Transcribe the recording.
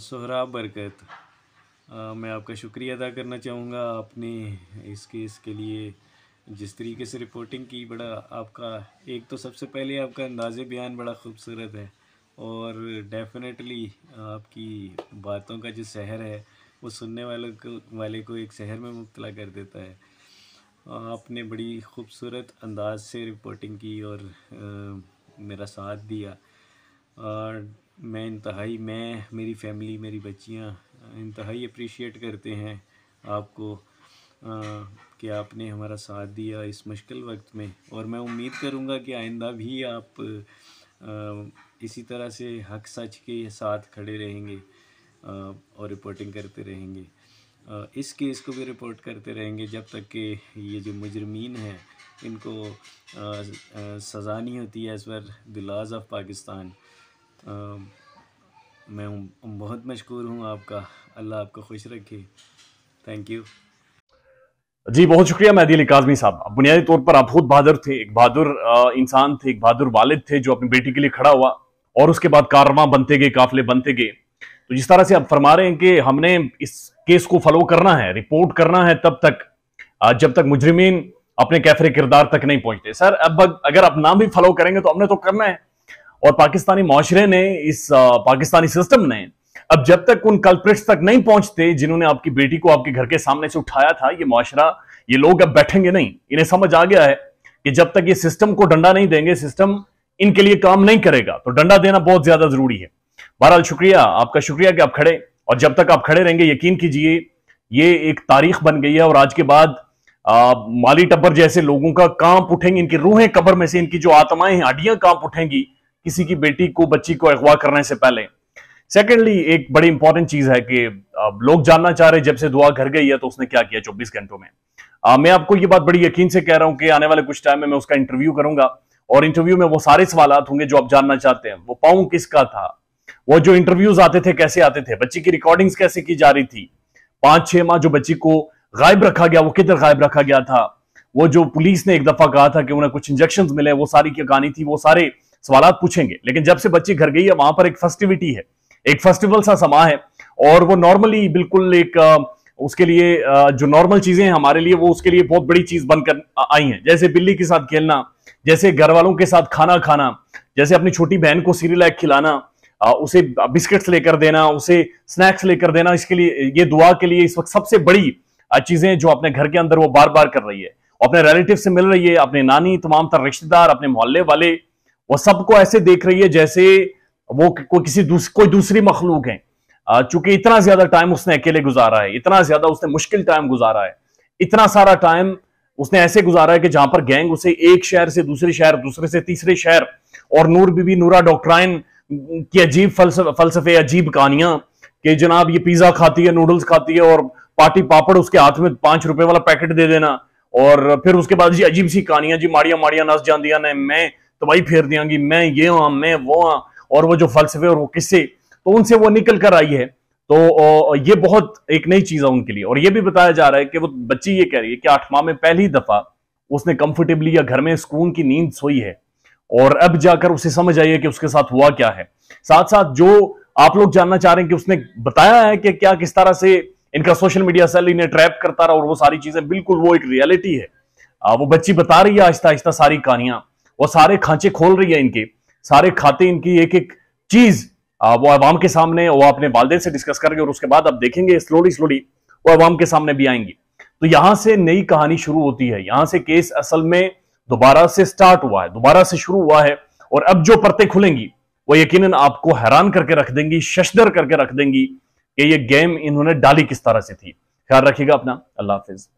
सोहराब बरकत मैं आपका शुक्रिया अदा करना चाहूँगा आपने इस केस के लिए जिस तरीके से रिपोर्टिंग की बड़ा आपका एक तो सबसे पहले आपका अंदाज़ बयान बड़ा खूबसूरत है और डेफिनेटली आपकी बातों का जो शहर है वो सुनने वालों को वाले को एक शहर में मुबला कर देता है आपने बड़ी खूबसूरत अंदाज से रिपोर्टिंग की और आ, मेरा साथ दिया और मैं इंतहाई मैं मेरी फैमिली मेरी बच्चियाँ इंतहाई अप्रिशिएट करते हैं आपको कि आपने हमारा साथ दिया इस मुश्किल वक्त में और मैं उम्मीद करूँगा कि आइंदा भी आप इसी तरह से हक सच के साथ खड़े रहेंगे और रिपोर्टिंग करते रहेंगे इस केस को भी रिपोर्ट करते रहेंगे जब तक कि ये जो मुजरमीन हैं इनको सज़ा नहीं होती है as per the laws of Pakistan मैं हूँ बहुत मशहूर हूँ आपका अल्लाह आपको खुश रखे थैंक यू जी बहुत शुक्रिया मैं अली काजमी साहब बुनियादी तौर पर आप बहुत बहादुर थे एक बहादुर इंसान थे एक बहादुर वालिद थे जो अपनी बेटी के लिए खड़ा हुआ और उसके बाद कारवा बनते गए काफिले बनते गए तो जिस तरह से आप फरमा रहे हैं कि हमने इस केस को फॉलो करना है रिपोर्ट करना है तब तक जब तक मुजरिमीन अपने कैफरे किरदार तक नहीं पहुंचते सर अब अगर आप नाम भी फॉलो करेंगे तो हमने तो करना है और पाकिस्तानी माशरे ने इस पाकिस्तानी सिस्टम ने अब जब तक उन कल्प्रिट्स तक नहीं पहुंचते जिन्होंने आपकी बेटी को आपके घर के सामने से उठाया था ये माशरा ये लोग अब बैठेंगे नहीं इन्हें समझ आ गया है कि जब तक ये सिस्टम को डंडा नहीं देंगे सिस्टम इनके लिए काम नहीं करेगा तो डंडा देना बहुत ज्यादा जरूरी है बहरहाल शुक्रिया आपका शुक्रिया कि आप खड़े और जब तक आप खड़े रहेंगे यकीन कीजिए ये एक तारीख बन गई है और आज के बाद आ, माली टब्बर जैसे लोगों का कांप उठेंगे इनकी रूहें कब्र में से इनकी जो आत्माएं हैं हड्डियां कांप उठेंगी किसी की बेटी को बच्ची को अगवा करने से पहले सेकेंडली एक बड़ी इंपॉर्टेंट चीज है कि लोग जानना चाह रहे जब से दुआ घर गई है तो उसने क्या किया चौबीस घंटों में आ, मैं आपको ये बात बड़ी यकीन से कह रहा हूं कि आने वाले कुछ टाइम में मैं उसका इंटरव्यू करूंगा और इंटरव्यू में वो सारे सवाल होंगे जो आप जानना चाहते हैं वो पाऊं किसका था वो जो इंटरव्यूज आते थे कैसे आते थे बच्ची की रिकॉर्डिंग्स कैसे की जा रही थी पांच छह माह जो बच्ची को गायब रखा गया वो किधर गायब रखा गया था वो जो पुलिस ने एक दफा कहा था कि उन्हें कुछ इंजेक्शन मिले वो सारी क्या कहानी थी वो सारे सवाल पूछेंगे लेकिन जब से बच्ची घर गई है वहां पर एक फेस्टिविटी है एक फेस्टिवल सा समा है और वो नॉर्मली बिल्कुल एक उसके लिए जो नॉर्मल चीजें हैं हमारे लिए वो उसके लिए बहुत बड़ी चीज बनकर आई हैं जैसे बिल्ली के साथ खेलना जैसे घर वालों के साथ खाना खाना जैसे अपनी छोटी बहन को लाइक खिलाना उसे बिस्किट्स लेकर देना उसे स्नैक्स लेकर देना इसके लिए ये दुआ के लिए इस वक्त सबसे बड़ी चीजें जो अपने घर के अंदर वो बार बार कर रही है अपने रिलेटिव से मिल रही है अपने नानी तमाम तर रिश्तेदार अपने मोहल्ले वाले वो सबको ऐसे देख रही है जैसे वो को किसी दूस, कोई दूसरी मखलूक है चूंकि इतना ज्यादा टाइम उसने अकेले गुजारा है इतना ज्यादा उसने मुश्किल टाइम गुजारा है इतना सारा टाइम उसने ऐसे गुजारा है कि जहां पर गैंग उसे एक शहर से दूसरे शहर दूसरे से तीसरे शहर और नूर बीबी नूरा डॉक्ट्राइन की अजीब फलसफे अजीब कहानियां कि जनाब ये पिज्जा खाती है नूडल्स खाती है और पार्टी पापड़ उसके हाथ में पांच रुपए वाला पैकेट दे देना और फिर उसके बाद जी अजीब सी कहानियां जी माड़िया माड़िया नस जा मैं तबाही फेर देंगी मैं ये हाँ मैं वो हाँ और वो जो फलसफे और वो किस्से तो उनसे वो निकल कर आई है तो ये बहुत एक नई चीज है उनके लिए और ये भी बताया जा रहा है कि वो बच्ची ये कह रही है कि आठ माह में पहली दफा उसने कंफर्टेबली या घर में सुकून की नींद सोई है और अब जाकर उसे समझ आई है कि उसके साथ हुआ क्या है साथ साथ जो आप लोग जानना चाह रहे हैं कि उसने बताया है कि क्या किस तरह से इनका सोशल मीडिया सेल इन्हें ट्रैप करता रहा और वो सारी चीजें बिल्कुल वो एक रियलिटी है आ, वो बच्ची बता रही है आहिस्ता आहिस्ता सारी कहानियां वो सारे खांचे खोल रही है इनके सारे खाते इनकी एक एक चीज वो आवाम के सामने वो अपने वालदे से डिस्कस करेंगे और उसके बाद आप देखेंगे स्लोली स्लोली वो आवाम के सामने भी आएंगी तो यहां से नई कहानी शुरू होती है यहां से केस असल में दोबारा से स्टार्ट हुआ है दोबारा से शुरू हुआ है और अब जो परतें खुलेंगी वो यकीनन आपको हैरान करके रख देंगी शशदर करके रख देंगी कि ये गेम इन्होंने डाली किस तरह से थी ख्याल रखिएगा अपना अल्लाह हाफिज़